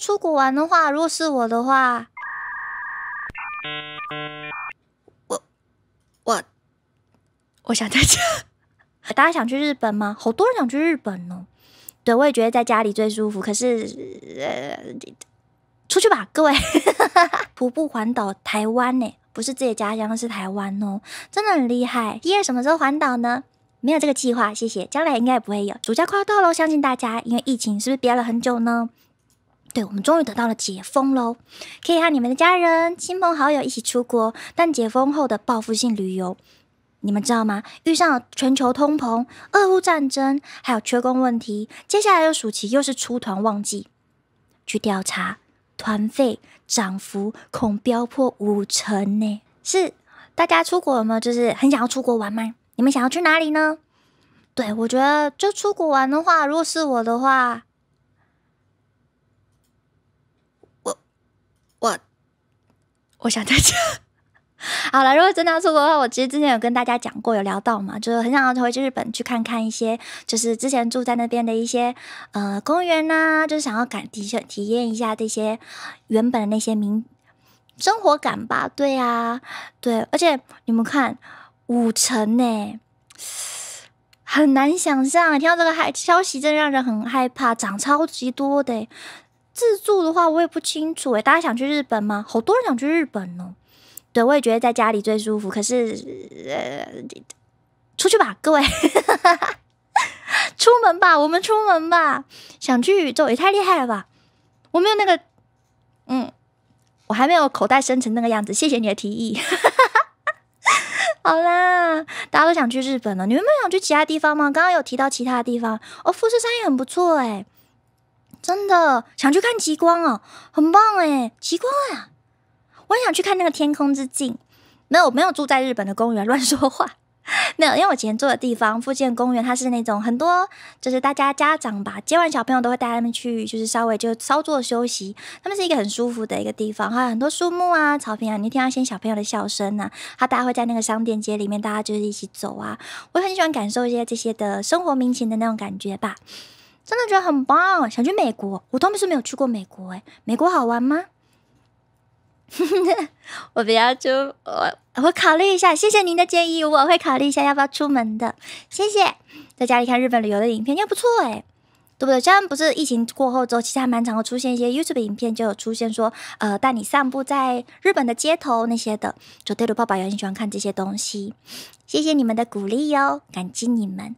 出国玩的话，如果是我的话，我我我想在家。大家想去日本吗？好多人想去日本哦。对我也觉得在家里最舒服。可是呃，出去吧，各位！徒步环岛台湾呢，不是自己家乡，是台湾哦，真的很厉害。第二什么时候环岛呢？没有这个计划，谢谢。将来应该也不会有。暑假快到了，相信大家因为疫情是不是憋了很久呢？对，我们终于得到了解封喽，可以和你们的家人、亲朋好友一起出国。但解封后的报复性旅游，你们知道吗？遇上全球通膨、俄乌战争，还有缺工问题，接下来的暑期又是出团旺季。去调查团费涨幅恐飙破五成呢。是，大家出国吗？就是很想要出国玩吗？你们想要去哪里呢？对，我觉得就出国玩的话，如果是我的话。我想再讲，好了。如果真的要出国的话，我其实之前有跟大家讲过，有聊到嘛，就是很想要回去日本去看看一些，就是之前住在那边的一些呃公园呐，就是想要感体验体验一下这些原本的那些民生活感吧。对啊，对。而且你们看，五成呢，很难想象。听到这个害消息，真的让人很害怕，涨超级多的。自助的话我也不清楚诶，大家想去日本吗？好多人想去日本哦。对，我也觉得在家里最舒服。可是，呃，出去吧，各位，出门吧，我们出门吧。想去宇宙也太厉害了吧！我没有那个，嗯，我还没有口袋生成那个样子。谢谢你的提议。好啦，大家都想去日本了，你们没有想去其他地方吗？刚刚有提到其他地方，哦，富士山也很不错诶。真的想去看极光哦，很棒哎！极光啊！我很想去看那个天空之镜。没有，没有住在日本的公园乱说话。没有，因为我以前住的地方附近的公园，它是那种很多，就是大家家长吧，接完小朋友都会带他们去，就是稍微就稍作休息。他们是一个很舒服的一个地方，还有很多树木啊、草坪啊。你听到一些小朋友的笑声呢。他大家会在那个商店街里面，大家就是一起走啊。我很喜欢感受一些这些的生活民情的那种感觉吧。真的觉得很棒，想去美国。我都别是没有去过美国，诶，美国好玩吗？我比较就我我考虑一下。谢谢您的建议，我会考虑一下要不要出门的。谢谢，在家里看日本旅游的影片也不错，诶，对不对？虽然不是疫情过后之后，其实还蛮常会出现一些 YouTube 影片，就有出现说呃带你散步在日本的街头那些的。就泰鲁爸爸也很喜欢看这些东西。谢谢你们的鼓励哟，感激你们。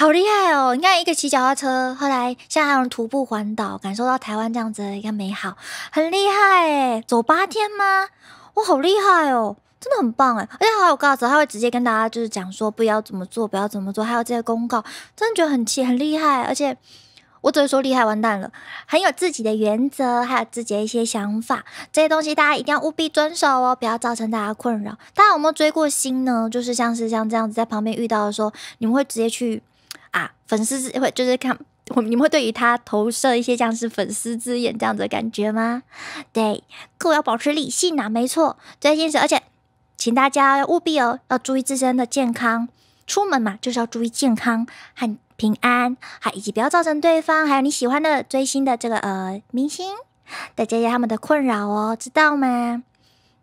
好厉害哦！你看一个骑脚踏车，后来像还有人徒步环岛，感受到台湾这样子的一个美好，很厉害哎！走八天吗？哇，好厉害哦，真的很棒哎！而且还有告示，他会直接跟大家就是讲说不要怎么做，不要怎么做，还有这些公告，真的觉得很气，很厉害。而且我只能说厉害完蛋了，很有自己的原则，还有自己的一些想法，这些东西大家一定要务必遵守哦，不要造成大家困扰。大家有没有追过星呢？就是像是像这样子在旁边遇到的时候，你们会直接去。啊，粉丝会就是看，我，你们会对于他投射一些像是粉丝之眼这样子的感觉吗？对，可我要保持理性啊，没错，追星是，而且请大家务必哦，要注意自身的健康，出门嘛就是要注意健康和平安，还以及不要造成对方还有你喜欢的追星的这个呃明星，大家他们的困扰哦，知道吗？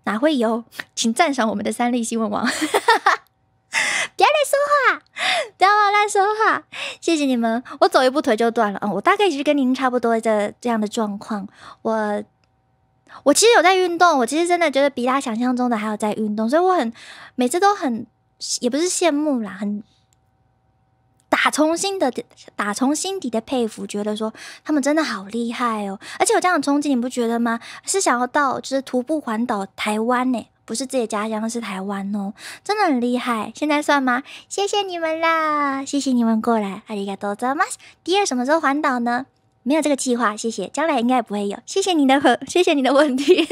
哪会有？请赞赏我们的三立新闻王，别 乱说话。不要乱说话，谢谢你们。我走一步腿就断了，嗯，我大概也是跟您差不多的这样的状况。我我其实有在运动，我其实真的觉得比他想象中的还要在运动，所以我很每次都很也不是羡慕啦，很打从心的打从心底的佩服，觉得说他们真的好厉害哦。而且有这样的冲击，你不觉得吗？是想要到就是徒步环岛台湾呢？不是自己家乡，是台湾哦，真的很厉害。现在算吗？谢谢你们啦，谢谢你们过来。阿里嘎多，怎马斯。第二什么时候环岛呢？没有这个计划。谢谢，将来应该不会有。谢谢你的谢谢你的问题。